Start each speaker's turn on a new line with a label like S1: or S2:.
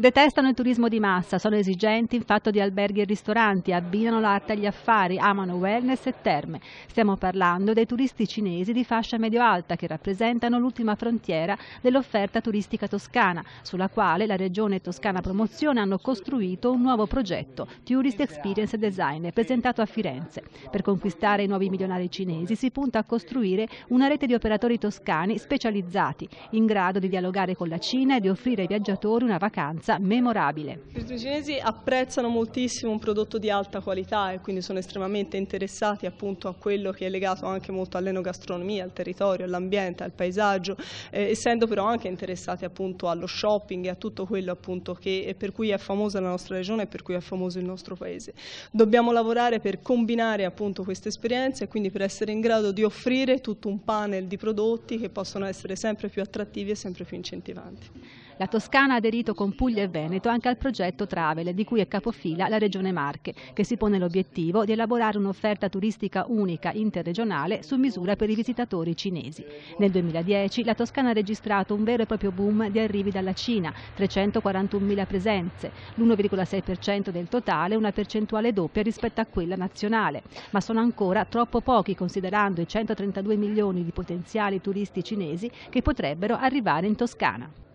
S1: Detestano il turismo di massa, sono esigenti in fatto di alberghi e ristoranti, abbinano l'arte agli affari, amano wellness e terme. Stiamo parlando dei turisti cinesi di fascia medio-alta che rappresentano l'ultima frontiera dell'offerta turistica toscana, sulla quale la Regione Toscana Promozione hanno costruito un nuovo progetto, Tourist Experience Design, presentato a Firenze. Per conquistare i nuovi milionari cinesi si punta a costruire una rete di operatori toscani specializzati, in grado di dialogare con la Cina e di offrire ai viaggiatori una vacanza esperienza memorabile.
S2: I cinesi apprezzano moltissimo un prodotto di alta qualità e quindi sono estremamente interessati appunto a quello che è legato anche molto all'enogastronomia, al territorio, all'ambiente, al paesaggio, eh, essendo però anche interessati appunto allo shopping e a tutto quello appunto che, per cui è famosa la nostra regione e per cui è famoso il nostro paese. Dobbiamo lavorare per combinare appunto queste esperienze e quindi per essere in grado di offrire tutto un panel di prodotti che possono essere sempre più attrattivi e sempre più incentivanti. La Toscana ha aderito con
S1: Puglia Puglia e Veneto anche al progetto Travel, di cui è capofila la Regione Marche, che si pone l'obiettivo di elaborare un'offerta turistica unica interregionale su misura per i visitatori cinesi. Nel 2010 la Toscana ha registrato un vero e proprio boom di arrivi dalla Cina, 341.000 presenze, l'1,6% del totale, una percentuale doppia rispetto a quella nazionale, ma sono ancora troppo pochi considerando i 132 milioni di potenziali turisti cinesi che potrebbero arrivare in Toscana.